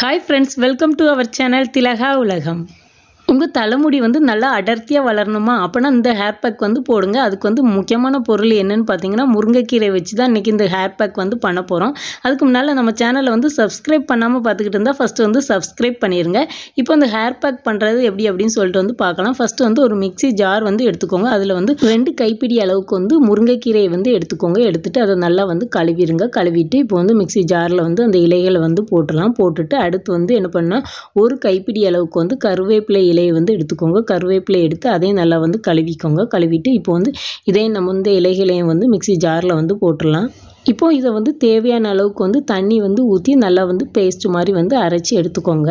hi friends welcome to our channel திலகா உலகம் உங்கள் தலைமுடி வந்து நல்லா அடர்த்தியாக வளரணுமா அப்படின்னா இந்த ஹேர் பேக் வந்து போடுங்க அதுக்கு வந்து முக்கியமான பொருள் என்னென்னு பார்த்தீங்கன்னா முருங்கைக்கீரை வச்சு தான் இன்றைக்கி இந்த ஹேர் பேக் வந்து பண்ண போகிறோம் அதுக்கு முன்னால் நம்ம சேனலை வந்து சப்ஸ்கிரைப் பண்ணாமல் பார்த்துக்கிட்டு இருந்தால் ஃபஸ்ட்டு வந்து சப்ஸ்கிரைப் பண்ணிடுங்க இப்போ அந்த ஹேர் பேக் பண்ணுறது எப்படி அப்படின்னு சொல்லிட்டு வந்து பார்க்கலாம் ஃபஸ்ட்டு வந்து ஒரு மிக்சி ஜார் வந்து எடுத்துக்கோங்க அதில் வந்து ரெண்டு கைப்பிடி அளவுக்கு வந்து முருங்கைக்கீரையை வந்து எடுத்துக்கோங்க எடுத்துகிட்டு அதை நல்லா வந்து கழுவிடுங்க கழுவிட்டு இப்போ வந்து மிக்சி ஜாரில் வந்து அந்த இலைகளை வந்து போட்டுடலாம் போட்டுட்டு அடுத்து வந்து என்ன பண்ணால் ஒரு கைப்பிடி அளவுக்கு வந்து கருவேப்பிலை இலை இலையை வந்து எடுத்துக்கோங்க கருவேப்பிலை எடுத்து அதையும் நல்லா வந்து கழுவிக்கோங்க கழுவிட்டு இப்போ வந்து இதையும் நம்ம வந்து இலைகளையும் வந்து மிக்சி ஜாரில் வந்து போட்டுடலாம் இப்போது இதை வந்து தேவையான அளவுக்கு வந்து தண்ணி வந்து ஊற்றி நல்லா வந்து பேஸ்ட் மாதிரி வந்து அரைச்சி எடுத்துக்கோங்க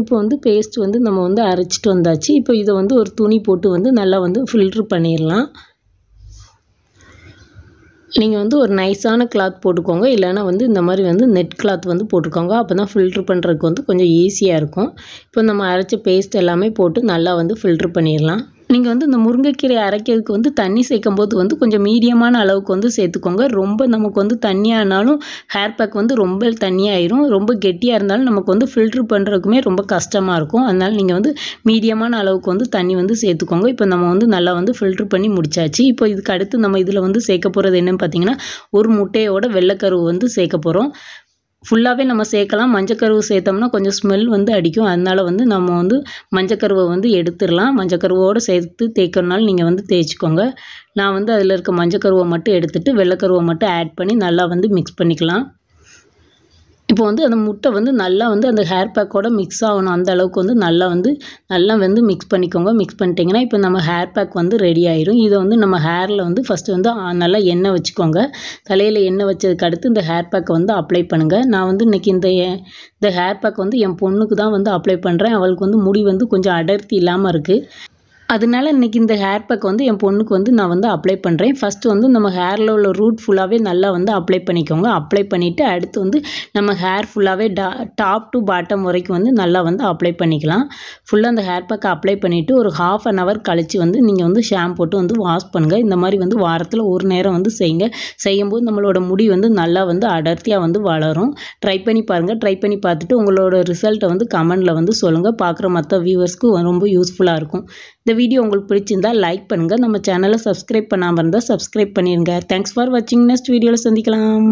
இப்போ வந்து பேஸ்ட் வந்து நம்ம வந்து அரைச்சிட்டு வந்தாச்சு இப்போ இதை வந்து ஒரு துணி போட்டு வந்து நல்லா வந்து ஃபில்ட்ரு பண்ணிடலாம் நீங்கள் வந்து ஒரு நைஸான கிளாத் போட்டுக்கோங்க இல்லைனா வந்து இந்த மாதிரி வந்து நெட் கிளாத் வந்து போட்டுக்கோங்க அப்போ தான் ஃபில்ட்ரு பண்ணுறதுக்கு வந்து கொஞ்சம் ஈஸியாக இருக்கும் இப்போ நம்ம அரைச்ச பேஸ்ட் எல்லாமே போட்டு நல்லா வந்து ஃபில்ட்ரு பண்ணிடலாம் நீங்கள் வந்து இந்த முருங்கைக்கீரை அரைக்கிறதுக்கு வந்து தண்ணி சேர்க்கும் போது வந்து கொஞ்சம் மீடியமான அளவுக்கு வந்து சேர்த்துக்கோங்க ரொம்ப நமக்கு வந்து தண்ணியானாலும் ஹேர் பேக் வந்து ரொம்ப தண்ணியாயிரும் ரொம்ப கெட்டியாக இருந்தாலும் நமக்கு வந்து ஃபில்ட்ரு பண்ணுறதுக்குமே ரொம்ப கஷ்டமாக இருக்கும் அதனால் நீங்கள் வந்து மீடியமான அளவுக்கு வந்து தண்ணி வந்து சேர்த்துக்கோங்க இப்போ நம்ம வந்து நல்லா வந்து ஃபில்ட்ரு பண்ணி முடிச்சாச்சு இப்போ இதுக்கு அடுத்து நம்ம இதில் வந்து சேர்க்க போகிறது என்னன்னு பார்த்தீங்கன்னா ஒரு முட்டையோட வெள்ளைக்கருவு வந்து சேர்க்க போகிறோம் ஃபுல்லாகவே நம்ம சேர்க்கலாம் மஞ்சக்கருவு சேர்த்தோம்னா கொஞ்சம் ஸ்மெல் வந்து அடிக்கும் அதனால் வந்து நம்ம வந்து மஞ்சக்கருவை வந்து எடுத்துடலாம் மஞ்சக்கருவோடு சேர்த்து தேய்க்கணுனாலும் நீங்கள் வந்து தேய்ச்சிக்கோங்க நான் வந்து அதில் இருக்க மஞ்சக்கருவை மட்டும் எடுத்துகிட்டு வெள்ளைக்கருவை மட்டும் ஆட் பண்ணி நல்லா வந்து மிக்ஸ் பண்ணிக்கலாம் இப்போ வந்து அந்த முட்டை வந்து நல்லா வந்து அந்த ஹேர் பேக்கோட மிக்ஸ் ஆகணும் அந்த அளவுக்கு வந்து நல்லா வந்து நல்லா வந்து மிக்ஸ் பண்ணிக்கோங்க மிக்ஸ் பண்ணிட்டிங்கன்னா இப்போ நம்ம ஹேர் பேக் வந்து ரெடி ஆயிரும் இதை வந்து நம்ம ஹேரில் வந்து ஃபஸ்ட்டு வந்து நல்லா எண்ணெய் வச்சுக்கோங்க தலையில் எண்ணெய் வச்சதுக்கு அடுத்து இந்த ஹேர் பேக்கை வந்து அப்ளை பண்ணுங்கள் நான் வந்து இன்றைக்கி இந்த இந்த ஹேர் பேக் வந்து என் பொண்ணுக்கு தான் வந்து அப்ளை பண்ணுறேன் அவளுக்கு வந்து முடி வந்து கொஞ்சம் அடர்த்தி இல்லாமல் இருக்குது அதனால இன்றைக்கி இந்த ஹேர் பேக் வந்து என் பொண்ணுக்கு வந்து நான் வந்து அப்ளை பண்ணுறேன் ஃபஸ்ட்டு வந்து நம்ம ஹேரில் உள்ள ரூட் ஃபுல்லாகவே நல்லா வந்து அப்ளை பண்ணிக்கோங்க அப்ளை பண்ணிவிட்டு அடுத்து வந்து நம்ம ஹேர் ஃபுல்லாகவே டா டாப் டு பாட்டம் வரைக்கும் வந்து நல்லா வந்து அப்ளை பண்ணிக்கலாம் ஃபுல்லாக அந்த ஹேர் பேக்கை அப்ளை பண்ணிவிட்டு ஒரு ஹாஃப் அன் ஹவர் கழித்து வந்து நீங்கள் வந்து ஷாம் போட்டு வந்து வாஷ் பண்ணுங்கள் இந்த மாதிரி வந்து வாரத்தில் ஒரு நேரம் வந்து செய்யுங்க செய்யும்போது நம்மளோட முடி வந்து நல்லா வந்து அடர்த்தியாக வந்து வளரும் ட்ரை பண்ணி பாருங்கள் ட்ரை பண்ணி பார்த்துட்டு உங்களோட ரிசல்ட்டை வந்து கமெண்டில் வந்து சொல்லுங்கள் பார்க்குற மற்ற வியூவர்ஸ்க்கு ரொம்ப யூஸ்ஃபுல்லாக இருக்கும் இந்த வீடியோ உங்களுக்கு பிடிச்சிருந்தா லைக் பண்ணுங்கள் நம்ம சேனலை சப்ஸ்கிரைப் பண்ணாமல் இருந்தால் சப்ஸ்கிரைப் பண்ணிடுங்க தேங்க்ஸ் ஃபார் வாட்சிங் நெக்ஸ்ட் வீடியோவில் சந்திக்கலாம்